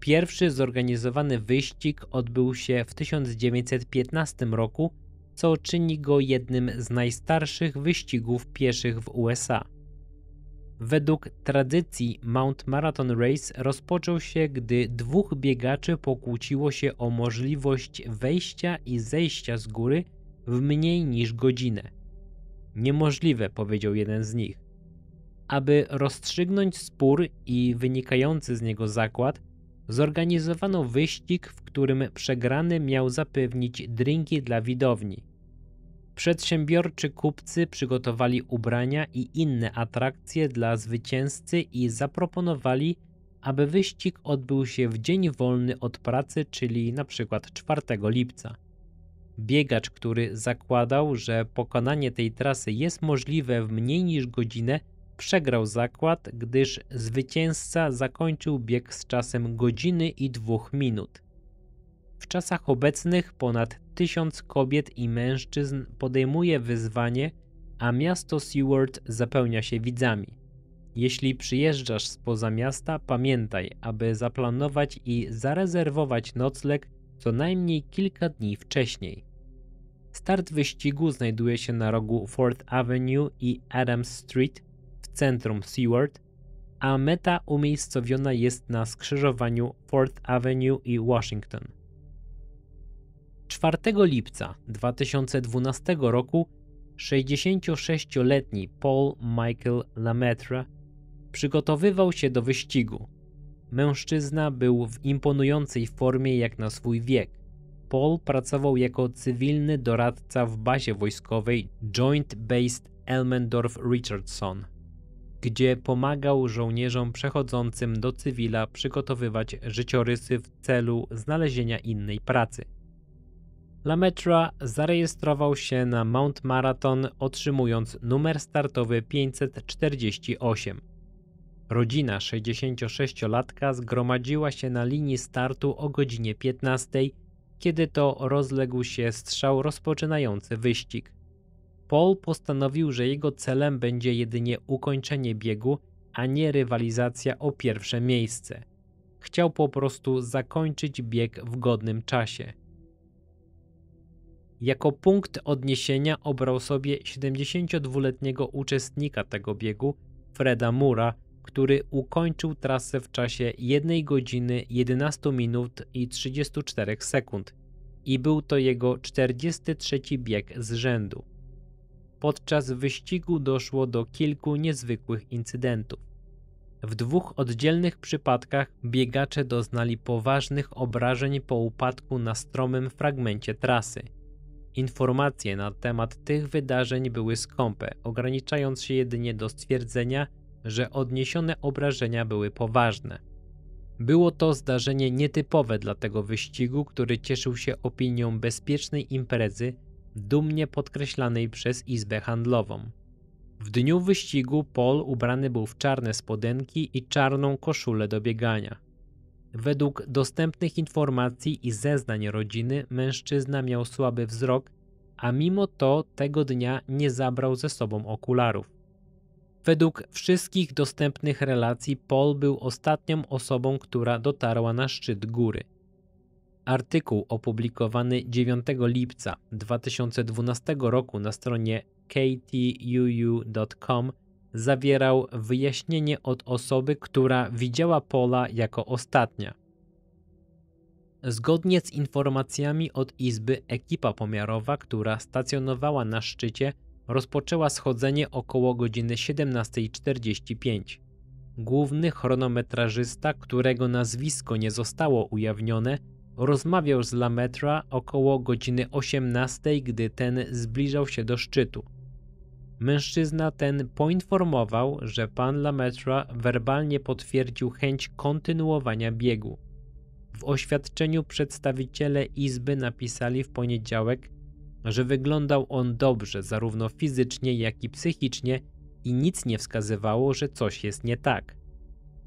Pierwszy zorganizowany wyścig odbył się w 1915 roku, co czyni go jednym z najstarszych wyścigów pieszych w USA. Według tradycji Mount Marathon Race rozpoczął się, gdy dwóch biegaczy pokłóciło się o możliwość wejścia i zejścia z góry w mniej niż godzinę. Niemożliwe, powiedział jeden z nich. Aby rozstrzygnąć spór i wynikający z niego zakład, zorganizowano wyścig, w którym przegrany miał zapewnić drinki dla widowni. Przedsiębiorczy kupcy przygotowali ubrania i inne atrakcje dla zwycięzcy i zaproponowali, aby wyścig odbył się w dzień wolny od pracy, czyli np. 4 lipca. Biegacz, który zakładał, że pokonanie tej trasy jest możliwe w mniej niż godzinę, przegrał zakład, gdyż zwycięzca zakończył bieg z czasem godziny i dwóch minut czasach obecnych ponad tysiąc kobiet i mężczyzn podejmuje wyzwanie, a miasto Seward zapełnia się widzami. Jeśli przyjeżdżasz spoza miasta, pamiętaj, aby zaplanować i zarezerwować nocleg co najmniej kilka dni wcześniej. Start wyścigu znajduje się na rogu Fourth Avenue i Adams Street w centrum Seward, a meta umiejscowiona jest na skrzyżowaniu Fourth Avenue i Washington. 4 lipca 2012 roku 66-letni Paul Michael Lemaitre przygotowywał się do wyścigu. Mężczyzna był w imponującej formie jak na swój wiek. Paul pracował jako cywilny doradca w bazie wojskowej Joint Based Elmendorf Richardson, gdzie pomagał żołnierzom przechodzącym do cywila przygotowywać życiorysy w celu znalezienia innej pracy. Lametra zarejestrował się na Mount Marathon otrzymując numer startowy 548. Rodzina 66-latka zgromadziła się na linii startu o godzinie 15, kiedy to rozległ się strzał rozpoczynający wyścig. Paul postanowił, że jego celem będzie jedynie ukończenie biegu, a nie rywalizacja o pierwsze miejsce. Chciał po prostu zakończyć bieg w godnym czasie. Jako punkt odniesienia obrał sobie 72-letniego uczestnika tego biegu, Freda Mura, który ukończył trasę w czasie 1 godziny 11 minut i 34 sekund i był to jego 43 bieg z rzędu. Podczas wyścigu doszło do kilku niezwykłych incydentów. W dwóch oddzielnych przypadkach biegacze doznali poważnych obrażeń po upadku na stromym fragmencie trasy – Informacje na temat tych wydarzeń były skąpe, ograniczając się jedynie do stwierdzenia, że odniesione obrażenia były poważne. Było to zdarzenie nietypowe dla tego wyścigu, który cieszył się opinią bezpiecznej imprezy, dumnie podkreślanej przez Izbę Handlową. W dniu wyścigu Paul ubrany był w czarne spodenki i czarną koszulę do biegania. Według dostępnych informacji i zeznań rodziny mężczyzna miał słaby wzrok, a mimo to tego dnia nie zabrał ze sobą okularów. Według wszystkich dostępnych relacji Paul był ostatnią osobą, która dotarła na szczyt góry. Artykuł opublikowany 9 lipca 2012 roku na stronie ktuu.com zawierał wyjaśnienie od osoby, która widziała Pola jako ostatnia. Zgodnie z informacjami od izby, ekipa pomiarowa, która stacjonowała na szczycie, rozpoczęła schodzenie około godziny 17.45. Główny chronometrażysta, którego nazwisko nie zostało ujawnione, rozmawiał z Lametra około godziny 18, gdy ten zbliżał się do szczytu. Mężczyzna ten poinformował, że pan Lametra werbalnie potwierdził chęć kontynuowania biegu. W oświadczeniu przedstawiciele Izby napisali w poniedziałek, że wyglądał on dobrze zarówno fizycznie, jak i psychicznie i nic nie wskazywało, że coś jest nie tak.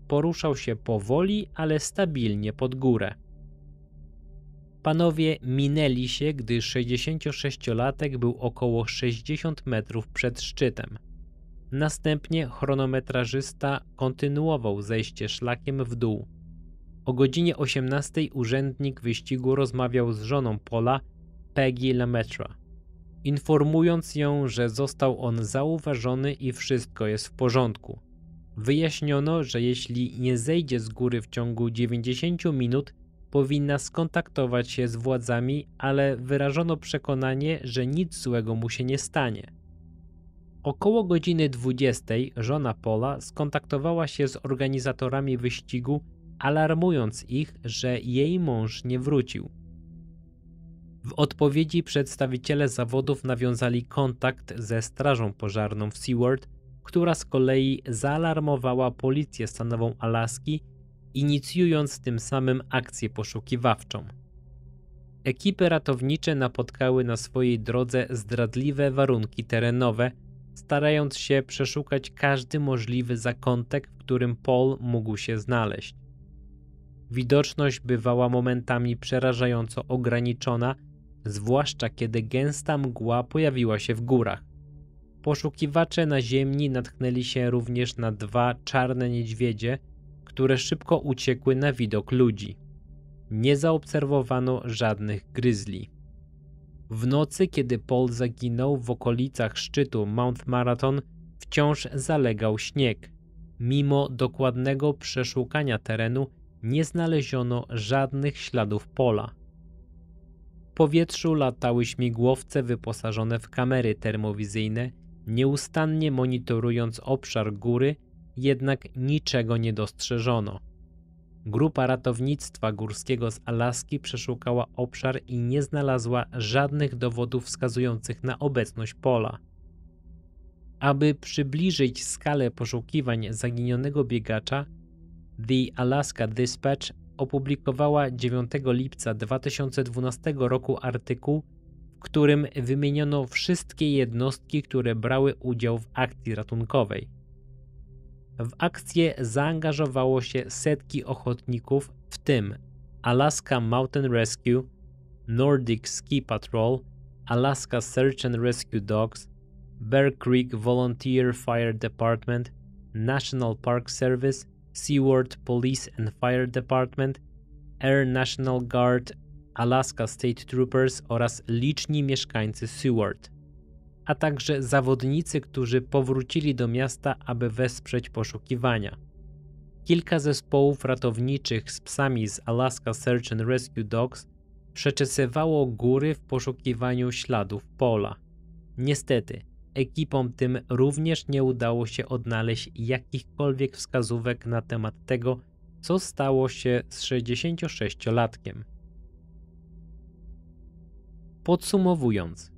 Poruszał się powoli, ale stabilnie pod górę. Panowie minęli się, gdy 66-latek był około 60 metrów przed szczytem. Następnie chronometrażysta kontynuował zejście szlakiem w dół. O godzinie 18 urzędnik wyścigu rozmawiał z żoną Pola, Peggy Lametra, informując ją, że został on zauważony i wszystko jest w porządku. Wyjaśniono, że jeśli nie zejdzie z góry w ciągu 90 minut, powinna skontaktować się z władzami, ale wyrażono przekonanie, że nic złego mu się nie stanie. Około godziny 20 żona Pola skontaktowała się z organizatorami wyścigu, alarmując ich, że jej mąż nie wrócił. W odpowiedzi przedstawiciele zawodów nawiązali kontakt ze Strażą Pożarną w Seward, która z kolei zaalarmowała policję stanową Alaski inicjując tym samym akcję poszukiwawczą. Ekipy ratownicze napotkały na swojej drodze zdradliwe warunki terenowe, starając się przeszukać każdy możliwy zakątek, w którym Paul mógł się znaleźć. Widoczność bywała momentami przerażająco ograniczona, zwłaszcza kiedy gęsta mgła pojawiła się w górach. Poszukiwacze na ziemi natknęli się również na dwa czarne niedźwiedzie – które szybko uciekły na widok ludzi. Nie zaobserwowano żadnych gryzli. W nocy, kiedy Paul zaginął w okolicach szczytu Mount Marathon, wciąż zalegał śnieg. Mimo dokładnego przeszukania terenu, nie znaleziono żadnych śladów pola. W powietrzu latały śmigłowce wyposażone w kamery termowizyjne, nieustannie monitorując obszar góry jednak niczego nie dostrzeżono. Grupa ratownictwa górskiego z Alaski przeszukała obszar i nie znalazła żadnych dowodów wskazujących na obecność pola. Aby przybliżyć skalę poszukiwań zaginionego biegacza, The Alaska Dispatch opublikowała 9 lipca 2012 roku artykuł, w którym wymieniono wszystkie jednostki, które brały udział w akcji ratunkowej. W akcję zaangażowało się setki ochotników, w tym Alaska Mountain Rescue, Nordic Ski Patrol, Alaska Search and Rescue Dogs, Bear Creek Volunteer Fire Department, National Park Service, Seward Police and Fire Department, Air National Guard, Alaska State Troopers oraz liczni mieszkańcy Seward a także zawodnicy, którzy powrócili do miasta, aby wesprzeć poszukiwania. Kilka zespołów ratowniczych z psami z Alaska Search and Rescue Dogs przeczesywało góry w poszukiwaniu śladów pola. Niestety, ekipom tym również nie udało się odnaleźć jakichkolwiek wskazówek na temat tego, co stało się z 66-latkiem. Podsumowując,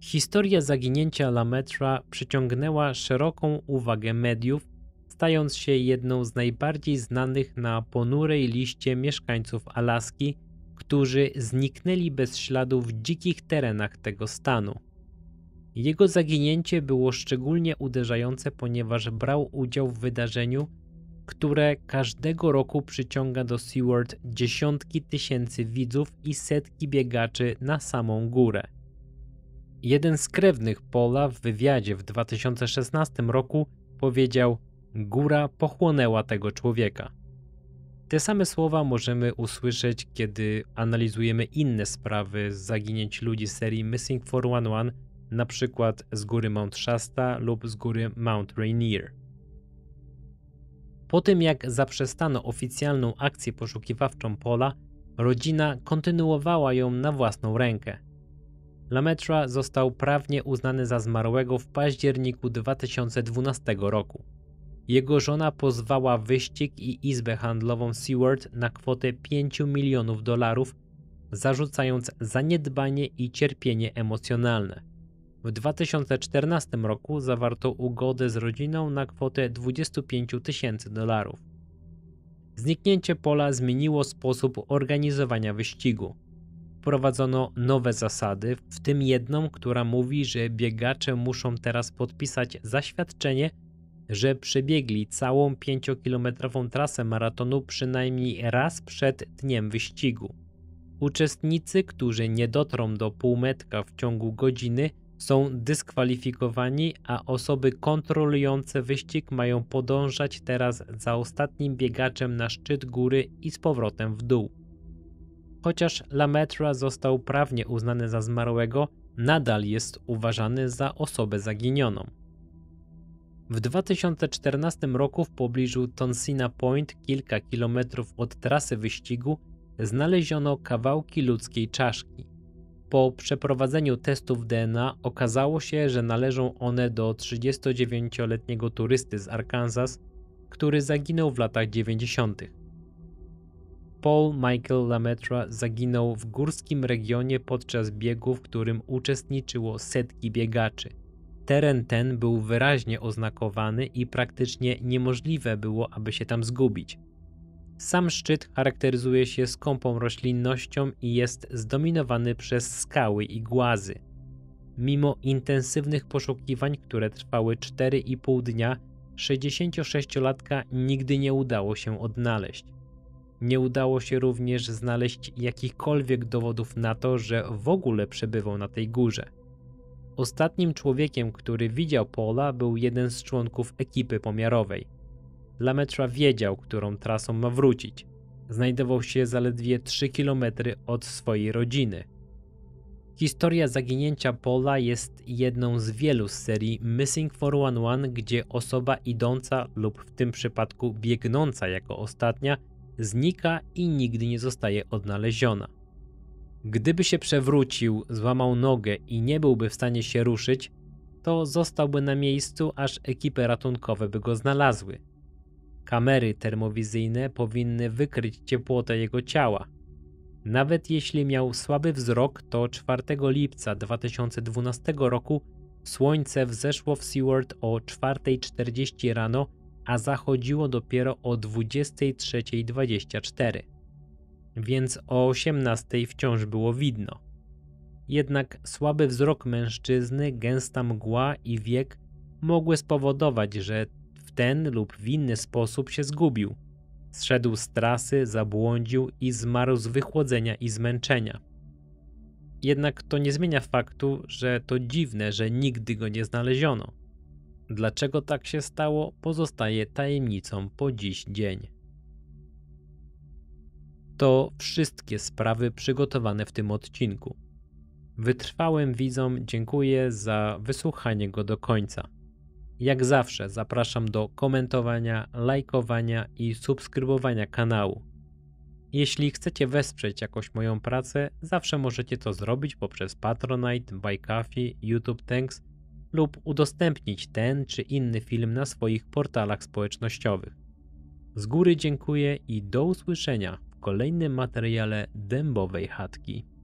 Historia zaginięcia Lametra przyciągnęła szeroką uwagę mediów, stając się jedną z najbardziej znanych na ponurej liście mieszkańców Alaski, którzy zniknęli bez śladu w dzikich terenach tego stanu. Jego zaginięcie było szczególnie uderzające, ponieważ brał udział w wydarzeniu, które każdego roku przyciąga do Seward dziesiątki tysięcy widzów i setki biegaczy na samą górę. Jeden z krewnych Pola w wywiadzie w 2016 roku powiedział: Góra pochłonęła tego człowieka. Te same słowa możemy usłyszeć, kiedy analizujemy inne sprawy z zaginięć ludzi serii Missing 411, na przykład z góry Mount Shasta lub z góry Mount Rainier. Po tym jak zaprzestano oficjalną akcję poszukiwawczą Pola, rodzina kontynuowała ją na własną rękę. Lametra został prawnie uznany za zmarłego w październiku 2012 roku. Jego żona pozwała wyścig i izbę handlową Seward na kwotę 5 milionów dolarów, zarzucając zaniedbanie i cierpienie emocjonalne. W 2014 roku zawarto ugodę z rodziną na kwotę 25 tysięcy dolarów. Zniknięcie pola zmieniło sposób organizowania wyścigu wprowadzono nowe zasady, w tym jedną, która mówi, że biegacze muszą teraz podpisać zaświadczenie, że przebiegli całą 5-kilometrową trasę maratonu przynajmniej raz przed dniem wyścigu. Uczestnicy, którzy nie dotrą do półmetka w ciągu godziny, są dyskwalifikowani, a osoby kontrolujące wyścig mają podążać teraz za ostatnim biegaczem na szczyt góry i z powrotem w dół. Chociaż Lametra został prawnie uznany za zmarłego, nadal jest uważany za osobę zaginioną. W 2014 roku w pobliżu Tonsina Point, kilka kilometrów od trasy wyścigu, znaleziono kawałki ludzkiej czaszki. Po przeprowadzeniu testów DNA okazało się, że należą one do 39-letniego turysty z Arkansas, który zaginął w latach 90. Paul Michael Lametra zaginął w górskim regionie podczas biegu, w którym uczestniczyło setki biegaczy. Teren ten był wyraźnie oznakowany i praktycznie niemożliwe było, aby się tam zgubić. Sam szczyt charakteryzuje się skąpą roślinnością i jest zdominowany przez skały i głazy. Mimo intensywnych poszukiwań, które trwały 4,5 dnia, 66-latka nigdy nie udało się odnaleźć. Nie udało się również znaleźć jakichkolwiek dowodów na to, że w ogóle przebywał na tej górze. Ostatnim człowiekiem, który widział Pola, był jeden z członków ekipy pomiarowej. Lametra wiedział, którą trasą ma wrócić. Znajdował się zaledwie 3 km od swojej rodziny. Historia zaginięcia Pola jest jedną z wielu z serii Missing 411, gdzie osoba idąca lub w tym przypadku biegnąca jako ostatnia znika i nigdy nie zostaje odnaleziona. Gdyby się przewrócił, złamał nogę i nie byłby w stanie się ruszyć, to zostałby na miejscu, aż ekipy ratunkowe by go znalazły. Kamery termowizyjne powinny wykryć ciepłotę jego ciała. Nawet jeśli miał słaby wzrok, to 4 lipca 2012 roku słońce wzeszło w Seward o 4.40 rano a zachodziło dopiero o 23.24, więc o 18.00 wciąż było widno. Jednak słaby wzrok mężczyzny, gęsta mgła i wiek mogły spowodować, że w ten lub w inny sposób się zgubił. Zszedł z trasy, zabłądził i zmarł z wychłodzenia i zmęczenia. Jednak to nie zmienia faktu, że to dziwne, że nigdy go nie znaleziono. Dlaczego tak się stało, pozostaje tajemnicą po dziś dzień. To wszystkie sprawy przygotowane w tym odcinku. Wytrwałym widzom dziękuję za wysłuchanie go do końca. Jak zawsze zapraszam do komentowania, lajkowania i subskrybowania kanału. Jeśli chcecie wesprzeć jakoś moją pracę, zawsze możecie to zrobić poprzez Patronite, Coffee, YouTube Thanks lub udostępnić ten czy inny film na swoich portalach społecznościowych. Z góry dziękuję i do usłyszenia w kolejnym materiale dębowej chatki.